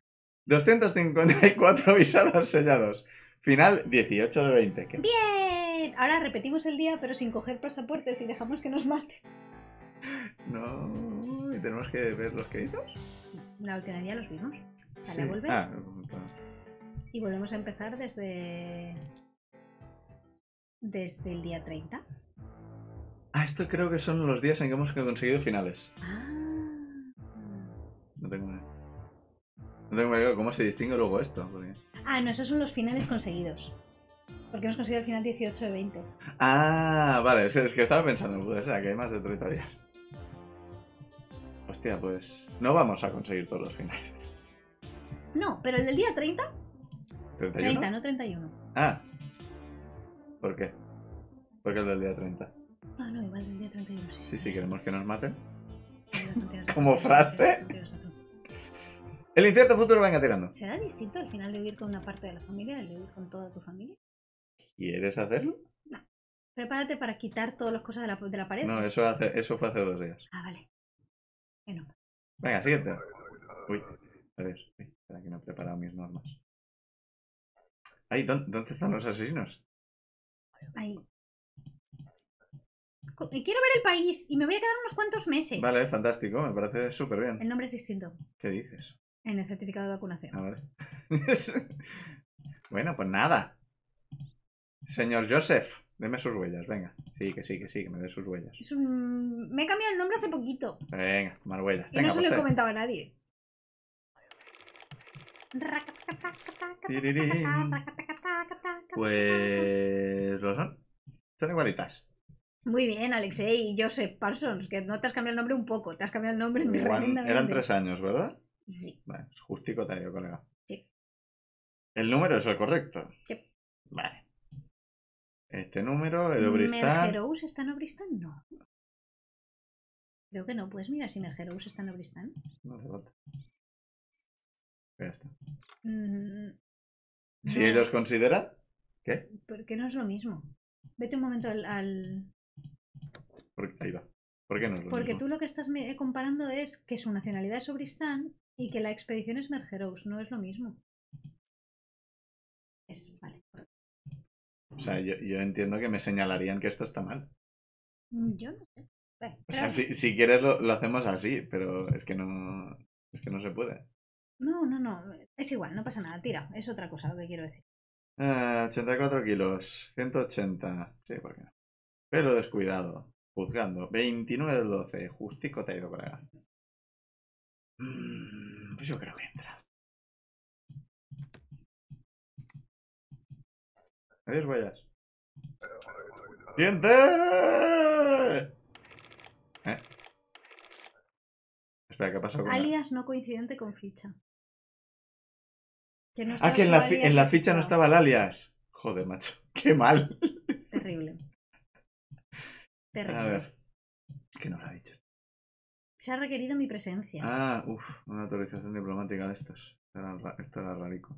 254 (laughs) visados sellados. Final 18 de 20. ¡Bien! Ahora repetimos el día, pero sin coger pasaportes y dejamos que nos maten. No, tenemos que ver los créditos? La última día los vimos. sale a ah, Y volvemos a empezar desde desde el día 30. Ah, esto creo que son los días en que hemos conseguido finales. Ah. No tengo No tengo idea cómo se distingue luego esto. Ah, no, esos son los finales conseguidos. Porque hemos conseguido el final 18 de 20. Ah, vale, es, que estaba pensando, puede ser que hay más de 30 días. Hostia, pues no vamos a conseguir todos los finales. No, pero el del día 30. 30, no 31. Ah, porque es del día 30. Ah, no, igual del día 31, sí. Sí, sí, queremos que nos maten. Como frase. El incierto futuro venga tirando. ¿Será distinto al final de huir con una parte de la familia al de huir con toda tu familia? ¿Quieres hacerlo? Mm, no. Prepárate para quitar todas las cosas de la, pared. No, eso, hace, eso fue hace dos días. Ah, vale. Bueno. Venga, siguiente. Uy, a ver. Espera que no he preparado mis normas. Ahí, ¿dónde están los asesinos? Ahí. Quiero ver el país y me voy a quedar unos cuantos meses. Vale, fantástico, me parece súper bien. El nombre es distinto. ¿Qué dices? En el certificado de vacunación. A vale. bueno, pues nada. Señor Joseph, deme sus huellas, venga. Sí, que sí, que sí, que me dé sus huellas. Me he cambiado el nombre hace poquito. Venga, más huellas. Y no se lo he comentado a nadie. Pues lo son. Son igualitas. Muy bien, Alexei Joseph Parsons, que no te has cambiado el nombre un poco, te has cambiado el nombre tremendamente. Eran tres años, ¿verdad? Sí. Vale, es justico te ha colega. Sí. El número es el correcto. Sí. Vale. Este número, Edobristán... ¿Mergerous está en Obristán? No. Creo que no. Pues mira si Mergerous está en Obristán. No hace falta. Ya está. si ellos consideran... ¿Qué? Porque no es lo mismo. Vete un momento al, ahí ¿Por qué no? Porque tú lo que estás eh, comparando es que su nacionalidad es Obristán y que la expedición es Mergeros, no es lo mismo. Es, vale. O sea, yo, entiendo que me señalarían que esto está mal. Mm, yo no sé. o sea, si, quieres lo, hacemos así, pero es que no es que no se puede. No, no, no. Es igual, no pasa nada. Tira, es otra cosa lo que quiero decir. 84 eh, kilos, 180. Sí, ¿por qué no? Pelo descuidado. Juzgando. 29 del 12. Justico te ha ido para acá. Mm, pues yo creo que entra. Adiós, huellas. ¡Siente! ¿Eh? Espera, ¿qué ha pasado? alias no coincidente con ficha. ah, que en la, en la ficha no estaba el alias. Joder, macho. (laughs) Qué mal. Terrible. A ver. ¿Qué nos ha dicho? Se ha requerido mi presencia. Ah, uff, una autorización diplomática de estos. Esto era rarico.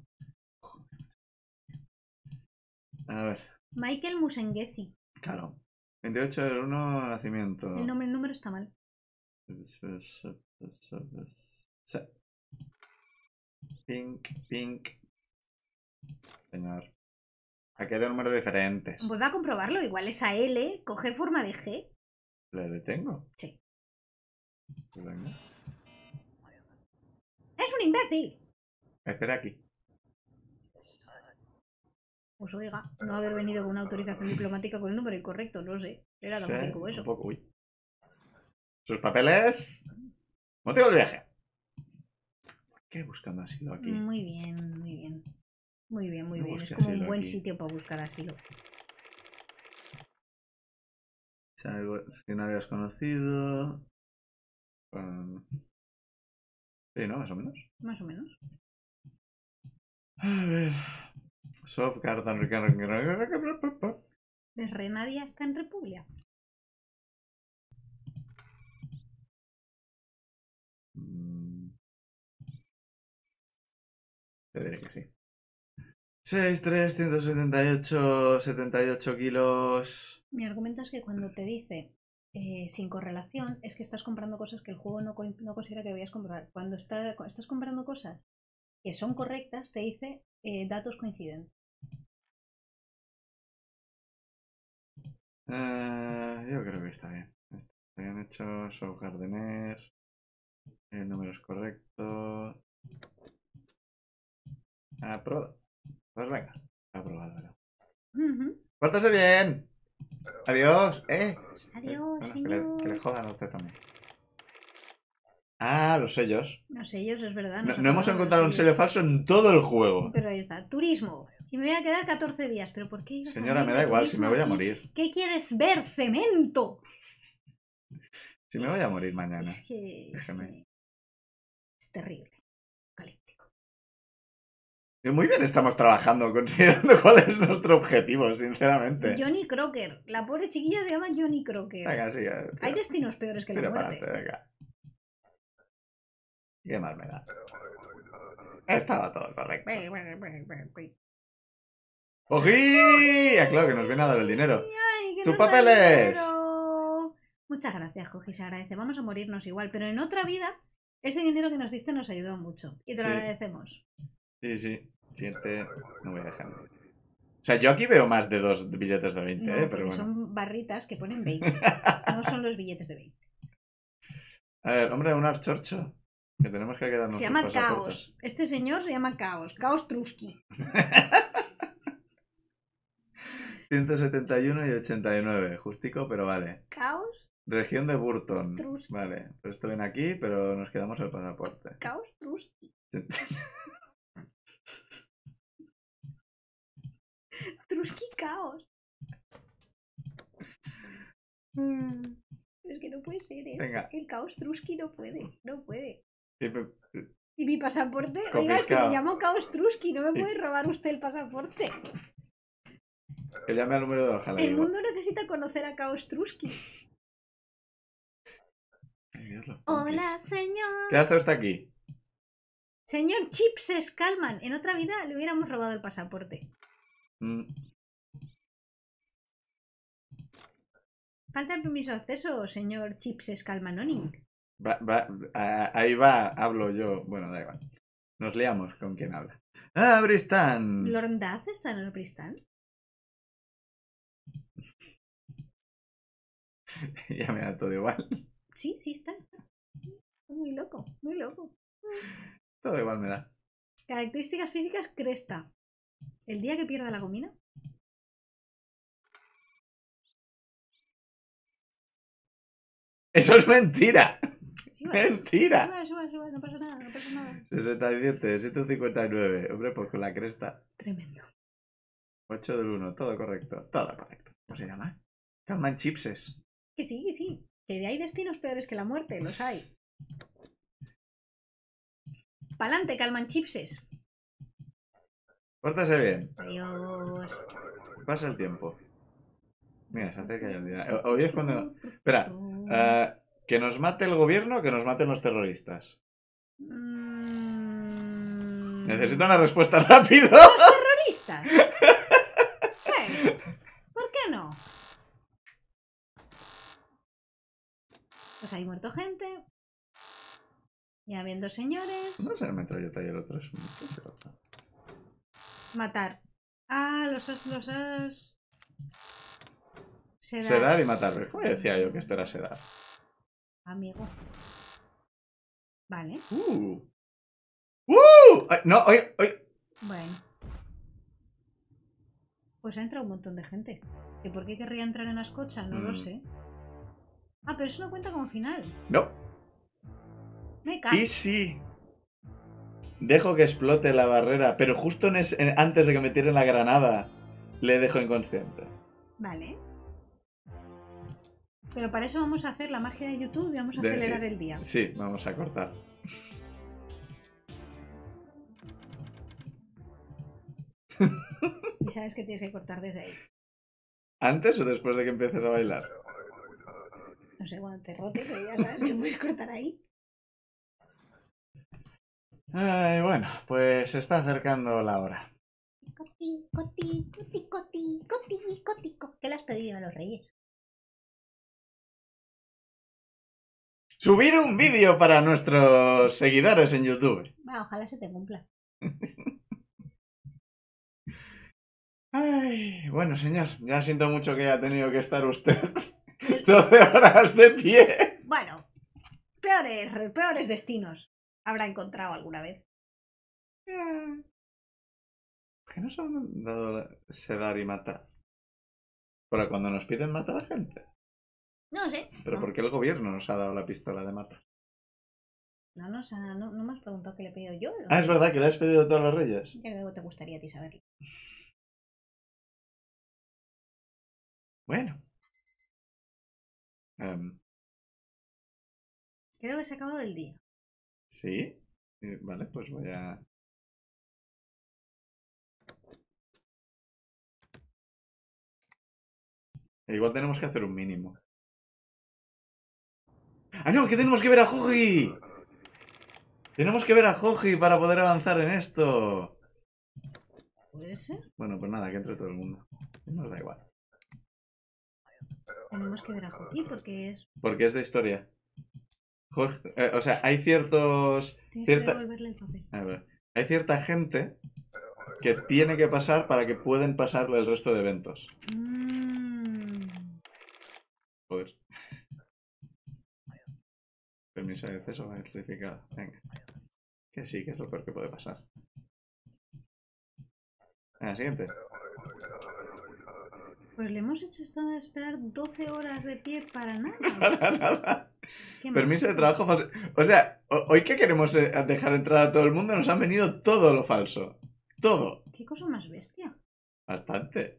A ver. Michael Musengezi. Claro. 28 nacimiento. El, el número está mal. Pink, pink. Señor. Aquí hay dos números diferentes. Vuelve a comprobarlo, igual esa L coge forma de G. ¿La detengo? Sí. Pues ¡Es un imbécil! Espera aquí. Pues oiga, no haber venido con una autorización diplomática con el número incorrecto, lo sé. Era tan eso. uy. Sus papeles. Motivo del viaje. ¿Por qué buscando asilo aquí? Muy bien, muy bien. Muy bien, muy bien. Es como un buen sitio para buscar asilo. Si no habías conocido. Um, sí, ¿no? Más o menos. Más o menos. A ver. Soft Garden Desrenadia está en República. Mm. Te diré que sí. 6, 3, 178, 78 kilos. Mi argumento es que cuando te dice eh, sin correlación, es que estás comprando cosas que el juego no, considera que a comprar. Cuando estás comprando cosas que son correctas, te dice eh, datos coinciden. Eh, yo creo que está bien. bien hecho. Soul Gardener. El número es correcto. Aprobado. Pues venga, a probarlo. bien! Adiós, eh. Adiós, señor. Que le, jodan a usted también. Ah, los sellos. Los sellos, es verdad. No, hemos encontrado un sello falso en todo el juego. Pero ahí está, turismo. Y me voy a quedar 14 días. ¿Pero por qué? Señora, me da igual, si me voy a morir. ¿Qué quieres ver, cemento? (laughs) si me voy a morir mañana. Es que... Es terrible. Muy bien estamos trabajando, (laughs) considerando cuál es nuestro objetivo, sinceramente. Johnny Crocker. La pobre chiquilla se llama Johnny Crocker. Hay destinos peores que la muerte. ¿Qué más me da? Estaba todo correcto. Ya Claro que nos viene a dar el dinero. ¡Sus papeles! Muchas gracias, Joji, se agradece. Vamos a morirnos igual, pero en otra vida, ese dinero que nos diste nos ayudó mucho y te lo agradecemos. Sí, sí. Siete. no voy a dejar. O sea, yo aquí veo más de dos billetes de veinte, eh, pero bueno. Son barritas que ponen veinte. (laughs) no son los billetes de 20. A ver, hombre, un archorcho. Que tenemos que quedarnos. Se llama Caos. Este señor se llama Caos. Caos Trusky. 171 (laughs) y 89. Justico, pero vale. Caos. Región de Burton. Vale. Pero pues esto viene aquí, pero nos quedamos el pasaporte. Caos Trusky. (laughs) Trusky Caos. Mm, es que no puede ser, ¿eh? El Caos Truski no puede, no puede. Eh, y mi pasaporte, oiga, es que me llamo Caos trusky no me puede robar usted el pasaporte. llame al número de El mundo necesita conocer a Caos trusky Hola, señor. ¿Qué hace aquí? Señor Chips Calman, en otra vida le hubiéramos robado el pasaporte. Mm. ¿Falta el permiso de acceso, señor Chips Scalmanoning? Va, va, ahí va, hablo yo. Bueno, da igual. Nos leamos con quien habla. ¡Ah, Bristán! ¿Lorndaz está en el cristal (laughs) ya me da todo igual. Sí, sí está. Muy loco, muy loco. Todo igual me da. Características físicas cresta. El día que pierda la comida. Eso es mentira. mentira. Suba, suba, suba, no pasa nada, no pasa nada. 67, 759. Hombre, pues con la cresta. Tremendo. 8 del 1, todo correcto, todo correcto. ¿Cómo se llama? Calman chipses. Que sí, que sí. Que hay destinos peores que la muerte, los hay. Pa'lante, Calman chipses. Pórtase bien. Adiós. Pasa el tiempo. Mira, se que haya el eh, día. Hoy es cuando... Espera. Eh, ¿Que nos mate el gobierno o que nos maten los terroristas? Mm. Necesito una respuesta (laughs) rápida. ¿Los terroristas? Che (laughs) ¿Por qué no? Pues hay muerto gente. Y habiendo señores... No sé, me metro y el otro es un... Matar. Ah, los as, los as. Sedar. y matar. ¿Cómo decía yo que esto era sedar? Amigo. Vale. Uh. ¡Uh! No, oye, oye. Bueno. Pues ha entrado un montón de gente. ¿Y por qué querría entrar en cochas? No lo mm. sé. Ah, pero eso no cuenta como final. No. No hay Y sí. Dejo que explote la barrera, pero justo antes de que me tiren la granada, le dejo inconsciente. Vale. Pero para eso vamos a hacer la magia de YouTube y vamos a acelerar eh, el día. Sí, vamos a cortar. Y sabes que tienes que cortar desde ahí. ¿Antes o después de que empieces a bailar? No sé, cuando te rote, pero ya sabes que puedes cortar ahí. Ay, bueno, pues se está acercando la hora. Coti, ¿Qué le has pedido a los reyes? Subir un vídeo para nuestros seguidores en YouTube. Va, ojalá se te cumpla. (laughs) Ay, bueno, señor, ya siento mucho que haya tenido que estar usted 12 (laughs) horas de pie. Bueno, peores, peores destinos habrá encontrado alguna vez. Mm. ¿Por qué nos han dado sedar y matar? ¿Para cuando nos piden matar a la gente? No sé. ¿Pero por qué el gobierno nos ha dado la pistola de matar? No, no, no, me has preguntado qué le he pedido yo. Ah, es verdad que le has pedido a todos los reyes. Ya creo que te gustaría a ti saberlo. Bueno. Em. Creo que se ha acabado el día. ¿Sí? Eh, vale, pues voy a... igual tenemos que hacer un mínimo. ¡Ah, no! ¡Que tenemos que ver a Joji! Tenemos que ver a Joji para poder avanzar en esto. ¿Puede ser? Bueno, pues nada, que entre todo el mundo. Nos da igual. Tenemos que ver a Joji porque es... Porque es de historia. Eh, o sea, hay ciertos... hay cierta gente que tiene que pasar para que puedan pasarle el resto de eventos. Joder. Mm. Pues. Permiso de acceso Venga. Que sí, que es lo peor que puede pasar. Ah, siguiente. Pues le hemos hecho esperar 12 horas de pie para nada. (laughs) nada. Permiso de trabajo O sea, hoy que queremos eh, dejar entrar a todo el mundo, nos han venido todo lo falso. Todo. Qué cosa más bestia. Bastante.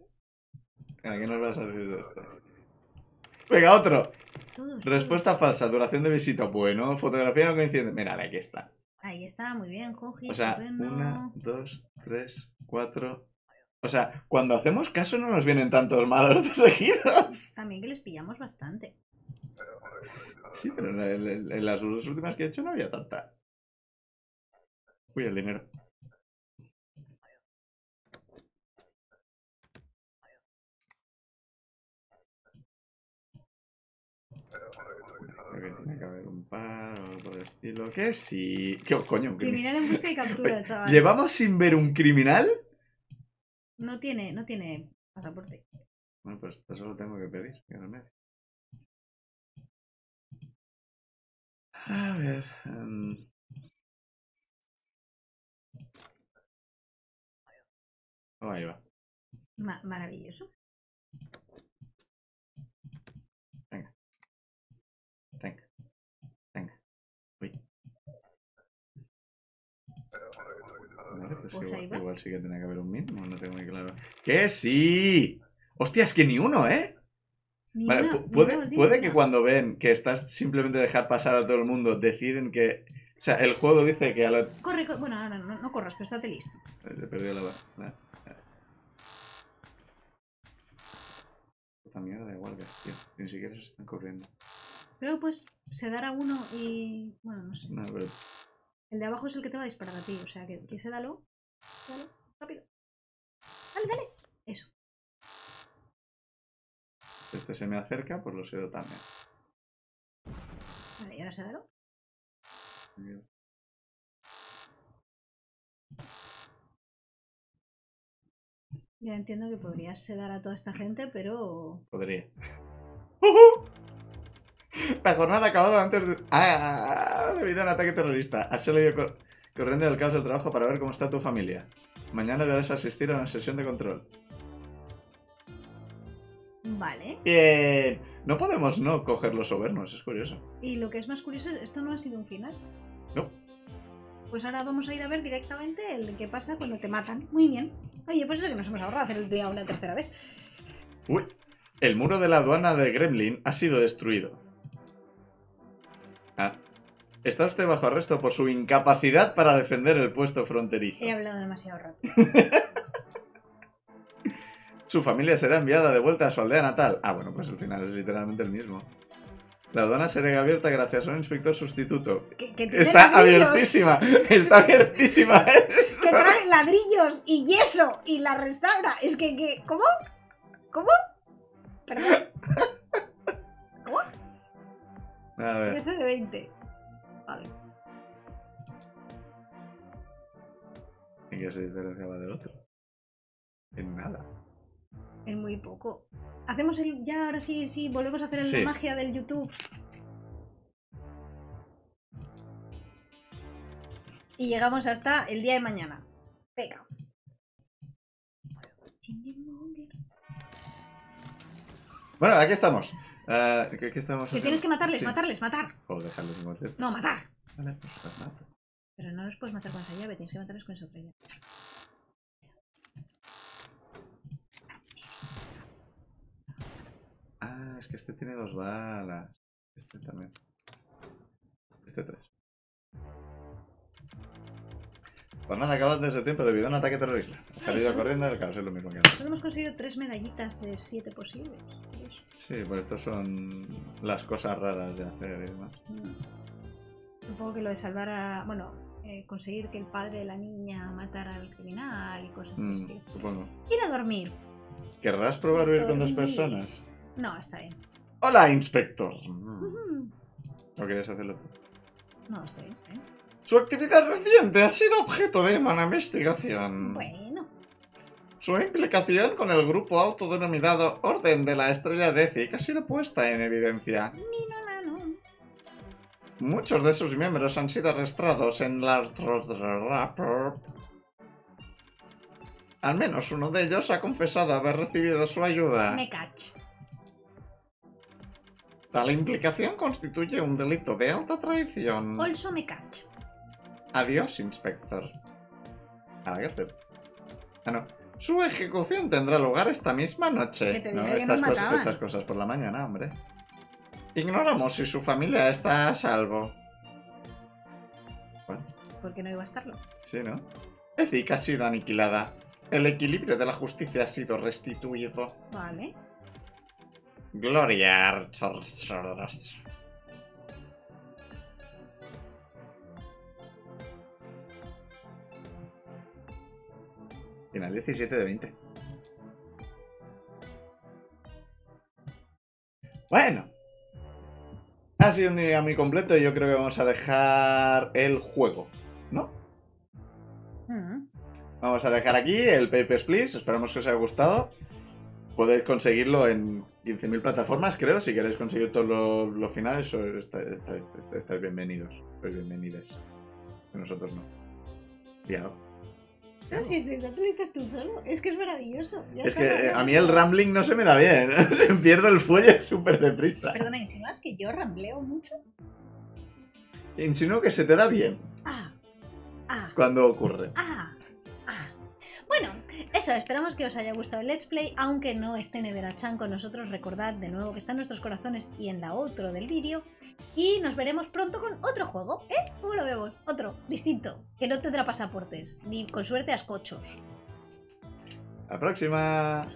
¿A qué nos vas a decir esto? Venga, otro. Respuesta falsa, duración de visita. Bueno, fotografía no coincide. Mira, aquí está. Ahí está, muy bien, Jorge. O sea, dos, tres, cuatro, o sea, cuando hacemos caso no nos vienen tantos malos seguidos. También (laughs) que les pillamos bastante. Sí, pero en, las dos últimas que he hecho no había tanta. Uy, el dinero. Creo que tiene que haber un par o algo de estilo. ¿Qué sí? ¿Qué coño? criminal en busca y captura, (laughs) chaval. ¿Llevamos sin ver un criminal? No tiene, no tiene pasaporte. Bueno, pues eso lo tengo que pedir, A ver. Em. Oh, ahí va. maravilloso. pues, igual, sí que tenía que haber un mínimo, no tengo muy claro. ¡Que sí! Hostia, es que ni uno, ¿eh? Ni puede, puede que, cuando ven que estás simplemente dejar pasar a todo el mundo, deciden que. O sea, el juego dice que a la... Corre, corre. Bueno, no, no, no, corras, pero estate listo. Eh, he perdido la... ver eh. mierda de guardias, tío. Ni siquiera se están corriendo. Creo que pues se dará uno y... Bueno, no sé. No, pero el de abajo es el que te va a disparar a ti, o sea que, que se dalo. rápido. Dale, dale. Eso. Este se me acerca, pues lo cedo también. Vale, y ahora se Ya entiendo que podrías sedar a toda esta gente, pero... Podría. (laughs) La jornada acabado antes de... ¡Ah! Debido ah, a ah, un ataque terrorista. Has salido corriendo del caos del trabajo para ver cómo está tu familia. Mañana deberás asistir a una sesión de control. Vale. Bien. No podemos no coger los sobernos, es curioso. Y lo que es más curioso es, esto no ha sido un final. No. Pues ahora vamos a ir a ver directamente el qué pasa cuando te matan. Muy bien. Oye, pues eso que nos hemos ahorrado hacer el día una tercera vez. Uy. El muro de la aduana de Gremlin ha sido destruido. Ah, está usted bajo arresto por su incapacidad para defender el puesto fronterizo. He hablado demasiado rápido. (laughs) su familia será enviada de vuelta a su aldea natal. Ah, bueno, pues el final es literalmente el mismo. La aduana será abierta gracias a un inspector sustituto. está abiertísima. Está abiertísima. (laughs) que trae ladrillos y yeso y la restaura. Es que, que ¿cómo? ¿Cómo? Perdón. (laughs) 13 de 20. Vale. ¿En qué se diferenciaba del otro? En nada. En muy poco. Hacemos el. Ya ahora sí, sí, volvemos a hacer la magia del YouTube. Y llegamos hasta el día de mañana. Venga. Bueno, aquí estamos. Ah, que Que tienes que matarles, matarles, matar. O dejarles No, matar. Vale, pues los pues, mato. Pero no los puedes matar con esa llave, tienes que matarlos con esa otra llave. Ah, es que este tiene dos balas. Este también. Este tres. Pues nada, acabado desde tiempo debido a un ataque terrorista. Ha ah, salido corriendo del es lo mismo que Solo hemos conseguido tres medallitas de siete posibles. Sí, pues estas son las cosas raras de hacer y Supongo que lo de salvar a. Bueno, eh, conseguir que el padre de la niña matara al criminal y cosas así. Mm, supongo. Ir a dormir. ¿Querrás probar huir con dos personas? No, está bien. ¡Hola, inspector! Mm. hacerlo tú? No, está bien, está bien. Su actividad reciente ha sido objeto de mala investigación. Bueno. Su implicación con el grupo autodenominado Orden de la Estrella Decic ha sido puesta en evidencia. Muchos de sus miembros han sido arrestados en la... Al menos uno de ellos ha confesado haber recibido su ayuda. Tal implicación constituye un delito de alta traición. Adiós, inspector. Su ejecución tendrá lugar esta misma noche. no, estas, cosas, estas cosas por la mañana, hombre. Ignoramos si su familia está a salvo. ¿Por qué no iba a estarlo. sí, ¿no? Ethic ha sido aniquilada. El equilibrio de la justicia ha sido restituido. Vale. Gloria, Archers. Final 17 de 20. Bueno. Ha sido un día muy completo y yo creo que vamos a dejar el juego, ¿no? Mm. Vamos a dejar aquí el Papers, Please. Esperamos que os haya gustado. Podéis conseguirlo en 15.000 plataformas, creo. Si queréis conseguir todos los, finales, estáis, bienvenidos bienvenidos. Nosotros no. Fiado. No, si te dices tú solo, es que es maravilloso. es que eh, a mí el rambling no se me da bien. (laughs) Pierdo el fuelle súper deprisa. Perdona, ¿insinúas que yo rambleo mucho? Insinúo que se te da bien. Ah. Ah. Cuando ocurre. Ah. Eso, esperamos que os haya gustado el Let's Play, aunque no esté Neverachan con nosotros, recordad de nuevo que está en nuestros corazones y en la otro del vídeo. Y nos veremos pronto con otro juego, ¿eh? ¿Cómo lo vemos? Otro, distinto, que no tendrá pasaportes, ni con suerte ascochos. ¡La próxima!